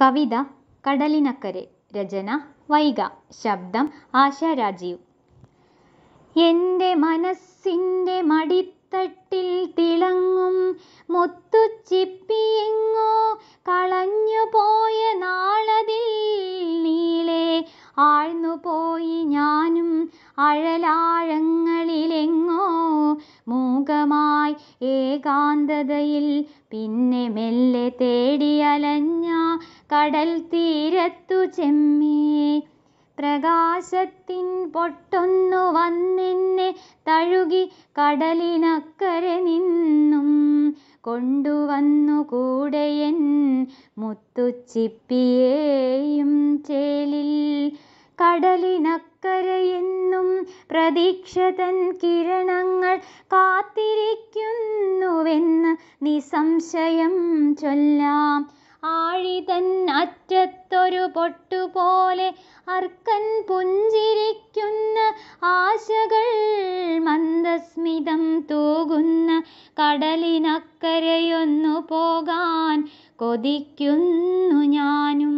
കവിത കടലിനക്കരെ രചന വൈഗ ശബ്ദം ആശ രാജീവ് എൻ്റെ മനസ്സിൻ്റെ മടിത്തട്ടിൽ തിളങ്ങും മുത്തുച്ചിപ്പിയെങ്ങോ പോയ നാളതിൽ നീളെ ആഴ്ന്നുപോയി ഞാനും അഴലാഴങ്ങളിലെങ്ങോ മൂകമായി ഏകാന്തതയിൽ പിന്നെ മെല്ലെ തേടിയലഞ്ഞ കടൽ തീരത്തു ചെമ്മീ പ്രകാശത്തിൻ പൊട്ടൊന്നു വന്നെന്നെ തഴുകി കടലിനക്കരെ നിന്നും കൊണ്ടുവന്നു കൂടെയൻ മുത്തുച്ചിപ്പിയേയും ചേലിൽ കടലിനക്കരയെന്നും തൻ കിരണങ്ങൾ കാത്തിരിക്കുന്നുവെന്ന് നിസംശയം ചൊല്ലാം ആഴിതൻ അറ്റത്തൊരു പൊട്ടുപോലെ അർക്കൻ പുഞ്ചിരിക്കുന്ന ആശകൾ മന്ദസ്മിതം തൂകുന്ന കടലിനക്കരയൊന്നു പോകാൻ കൊതിക്കുന്നു ഞാനും